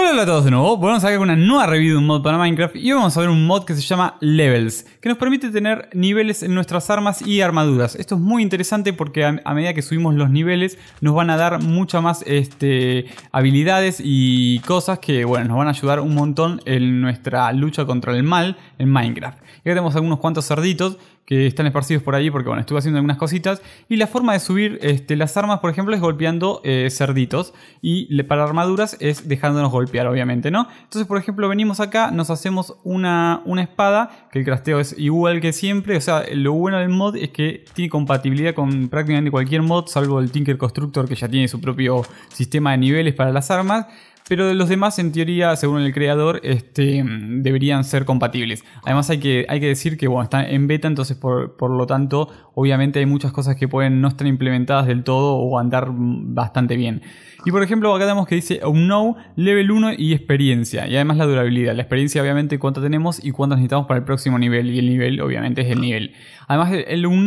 Hola a todos de nuevo, volvemos a con una nueva review de un mod para Minecraft y hoy vamos a ver un mod que se llama Levels, que nos permite tener niveles en nuestras armas y armaduras. Esto es muy interesante porque a, medida que subimos los niveles nos van a dar muchas más este, habilidades y cosas que bueno, nos van a ayudar un montón en nuestra lucha contra el mal en Minecraft. Y acá tenemos algunos cuantos cerditos que están esparcidos por ahí porque, bueno, estuve haciendo algunas cositas. Y la forma de subir este, las armas, por ejemplo, es golpeando eh, cerditos. Y para armaduras es dejándonos golpear, obviamente, ¿no? Entonces, por ejemplo, venimos acá, nos hacemos una, una espada, que el crasteo es igual que siempre. O sea, lo bueno del mod es que tiene compatibilidad con prácticamente cualquier mod, salvo el Tinker Constructor que ya tiene su propio sistema de niveles para las armas. Pero los demás, en teoría, según el creador, este, deberían ser compatibles. Además, hay que, hay que decir que bueno, está en beta, entonces por, lo tanto, obviamente hay muchas cosas que pueden no estar implementadas del todo o andar bastante bien. Y por ejemplo, acá tenemos que dice un level 1 y experiencia. Y además la durabilidad. La experiencia, obviamente, cuánta tenemos y cuánto necesitamos para el próximo nivel. Y el nivel, obviamente, es el nivel. Además, el un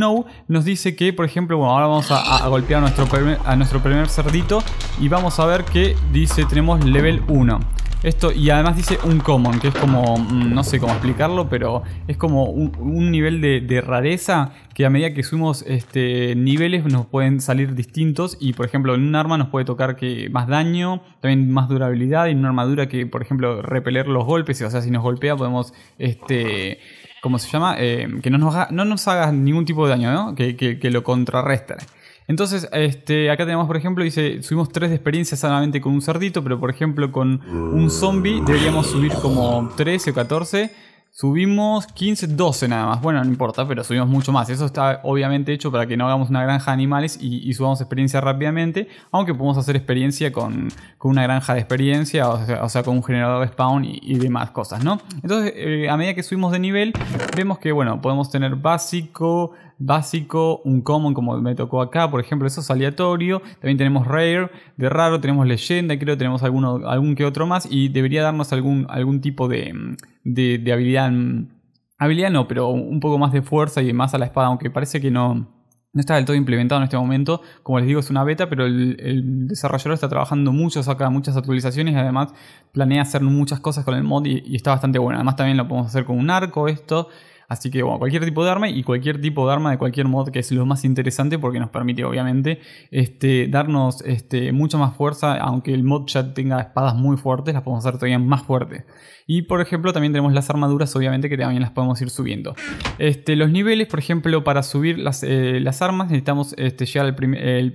nos dice que, por ejemplo, bueno, ahora vamos a, golpear a nuestro, primer, a nuestro primer cerdito y vamos a ver que dice tenemos level 1. Esto, y además dice un common, que es como, mm, no sé cómo explicarlo, pero es como un, nivel de, rareza que a medida que subimos este, niveles nos pueden salir distintos y por ejemplo en un arma nos puede tocar que más daño, también más durabilidad y en una armadura que por ejemplo repeler los golpes, o sea si nos golpea podemos, este, ¿cómo se llama? Eh, que no nos, haga, ningún tipo de daño, ¿no? Que, lo contrarrestre. Entonces, este, acá tenemos, por ejemplo, dice, subimos 3 de experiencia solamente con un cerdito, pero por ejemplo con un zombie deberíamos subir como 13 o 14. Subimos 15, 12 nada más. Bueno, no importa, pero subimos mucho más. Eso está obviamente hecho para que no hagamos una granja de animales y, subamos experiencia rápidamente. Aunque podemos hacer experiencia con, una granja de experiencia, o sea, con un generador de spawn y, demás cosas, ¿no? Entonces, eh, a medida que subimos de nivel, vemos que, bueno, podemos tener básico, básico, un common como me tocó acá, por ejemplo, eso es aleatorio. También tenemos rare, de raro tenemos leyenda, creo que tenemos alguno, algún que otro más y debería darnos algún, algún tipo de, de, de habilidad, habilidad no, pero un poco más de fuerza y más a la espada, aunque parece que no, no está del todo implementado en este momento. Como les digo, es una beta, pero el, desarrollador está trabajando mucho, saca muchas actualizaciones y además planea hacer muchas cosas con el mod y, y, está bastante bueno. Además también lo podemos hacer con un arco, esto. Así que bueno, cualquier tipo de arma y cualquier tipo de arma de cualquier mod que es lo más interesante porque nos permite obviamente este, darnos este, mucha más fuerza, aunque el mod ya tenga espadas muy fuertes, las podemos hacer todavía más fuertes. Y por ejemplo también tenemos las armaduras obviamente que también las podemos ir subiendo. Este, los niveles, por ejemplo, para subir las, eh, armas necesitamos este, llegar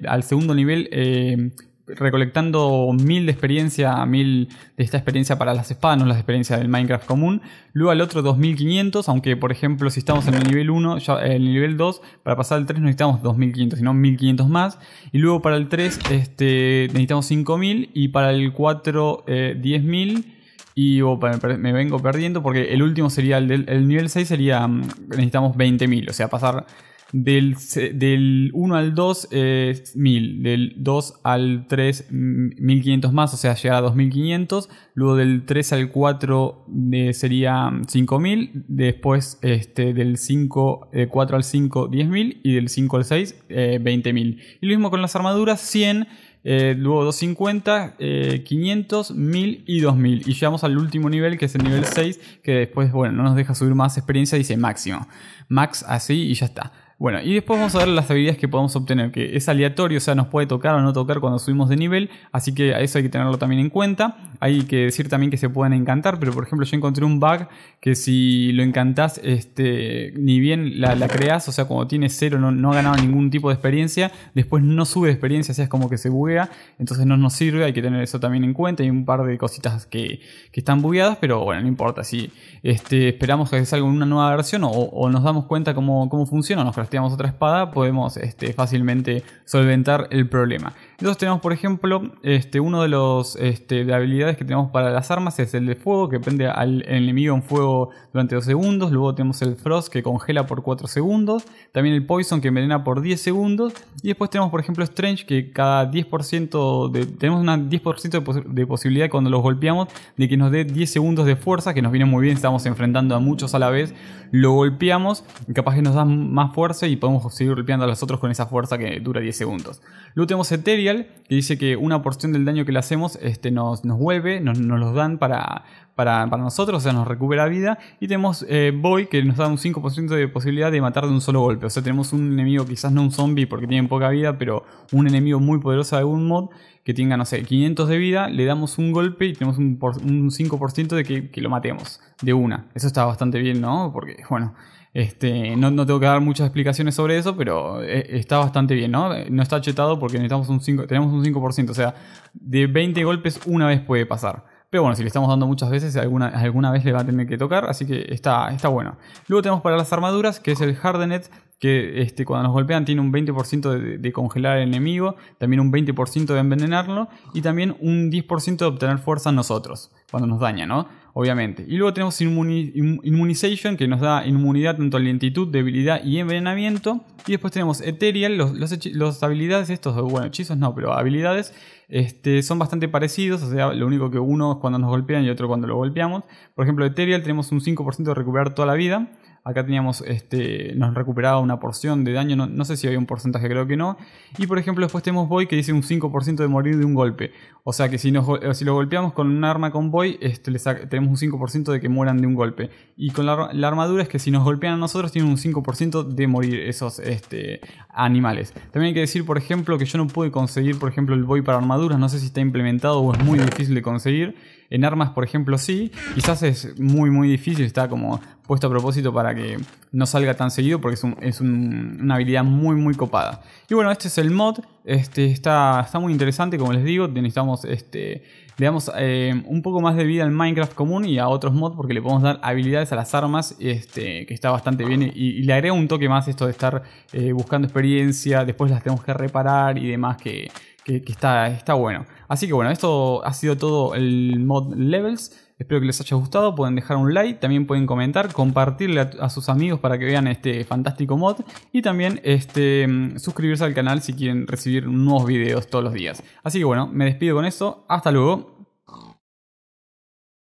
al, segundo nivel. Eh, recolectando 1000 de experiencia, mil de esta experiencia para las espadas, no las experiencias del Minecraft común. Luego al otro 2500, aunque por ejemplo si estamos en el nivel 1, ya, el nivel 2, para pasar al 3 necesitamos 2500, sino 1500 más. Y luego para el 3 este, necesitamos 5000 y para el 4 10000 eh, y oh, me vengo perdiendo porque el último sería el, el nivel 6 sería mm, necesitamos 20.000, o sea, pasar del, 1 al 2 es 1000, del 2 al 3 1500 más, o sea, llega a 2500, luego del 3 al 4 eh, sería 5000, después este, del 5, 4 eh, al 5 10000 y del 5 al 6 20000. Eh, y lo mismo con las armaduras 100. luego 250, 500, 1000 y 2000. Y llegamos al último nivel, que es el nivel 6, que después, bueno, no nos deja subir más experiencia, dice máximo. Max así y ya está. Bueno, y después vamos a ver las habilidades que podemos obtener, que es aleatorio, o sea, nos puede tocar o no tocar cuando subimos de nivel, así que a eso hay que tenerlo también en cuenta. Hay que decir también que se pueden encantar, pero por ejemplo yo encontré un bug que si lo encantás, este, ni bien la, la creás, o sea, cuando tiene cero no, ha ganado ningún tipo de experiencia, después no sube experiencia, o sea, es como que se buguea, entonces no nos sirve, hay que tener eso también en cuenta. Hay un par de cositas que, están bugueadas, pero bueno, no importa, si este, esperamos que salga una nueva versión o, nos damos cuenta cómo, cómo funciona, nos crafteamos otra espada, podemos este, fácilmente solventar el problema. Entonces tenemos, por ejemplo, este, uno de los este, de habilidades que tenemos para las armas es el de fuego, que prende al enemigo en fuego durante 2 segundos. Luego tenemos el frost, que congela por 4 segundos. También el poison, que envenena por 10 segundos. Y después tenemos, por ejemplo, strange, que cada 10% de, tenemos un 10% de, posibilidad cuando los golpeamos de que nos dé 10 segundos de fuerza, que nos viene muy bien, estamos enfrentando a muchos a la vez. Lo golpeamos, capaz que nos da más fuerza y podemos seguir golpeando a los otros con esa fuerza que dura 10 segundos. Luego tenemos Ethereal, que dice que una porción del daño que le hacemos este, nos, vuelve, nos, nos los dan para, para, nosotros, o sea, nos recupera vida. Y tenemos Boy, eh, que nos da un 5% de posibilidad de matar de un solo golpe. O sea, tenemos un enemigo, quizás no un zombie porque tiene poca vida, pero un enemigo muy poderoso de algún mod que tenga, no sé, 500 de vida, le damos un golpe y tenemos un, un 5% de que, lo matemos de una. Eso está bastante bien, ¿no? Porque, bueno, este, no, no tengo que dar muchas explicaciones sobre eso, pero eh, está bastante bien, ¿no? No está chetado porque necesitamos un 5, tenemos un 5%, o sea, de 20 golpes una vez puede pasar. Pero bueno, si le estamos dando muchas veces, alguna, alguna vez le va a tener que tocar, así que está, está bueno. Luego tenemos para las armaduras, que es el Hardenet, que este, cuando nos golpean tiene un 20% de, congelar al enemigo, también un 20% de envenenarlo y también un 10% de obtener fuerza nosotros cuando nos daña, ¿no? Obviamente. Y luego tenemos Inmunization. Immunization que nos da inmunidad tanto a lentitud, debilidad y envenenamiento. Y después tenemos Ethereal, Las habilidades estos, bueno, hechizos no, pero habilidades este, son bastante parecidos, o sea, lo único que uno es cuando nos golpean y otro cuando lo golpeamos. Por ejemplo, Ethereal tenemos un 5% de recuperar toda la vida. Acá teníamos, este, nos recuperaba una porción de daño, no, sé si había un porcentaje, creo que no. Y por ejemplo, después tenemos Boy que dice un 5% de morir de un golpe. O sea que si, eh, lo golpeamos con un arma con Boy, este, tenemos un 5% de que mueran de un golpe. Y con la, armadura es que si nos golpean a nosotros, tienen un 5% de morir esos este, animales. También hay que decir, por ejemplo, que yo no pude conseguir, por ejemplo, el Boy para armaduras. No sé si está implementado o es muy difícil de conseguir. En armas, por ejemplo, sí. Quizás es muy, muy difícil. Está como puesto a propósito para que no salga tan seguido porque es, una habilidad muy, muy copada. Y bueno, este es el mod. Este, está, está muy interesante, como les digo. Necesitamos, este, le damos eh, un poco más de vida al Minecraft común y a otros mods porque le podemos dar habilidades a las armas, este, que está bastante bien. Y, le agrega un toque más esto de estar eh, buscando experiencia. Después las tenemos que reparar y demás que que, está, está bueno. Así que bueno, esto ha sido todo el mod levels. Espero que les haya gustado, pueden dejar un like, también pueden comentar, compartirle a, sus amigos para que vean este fantástico mod y también este, mm, suscribirse al canal si quieren recibir nuevos videos todos los días. Así que bueno, me despido con eso, hasta luego.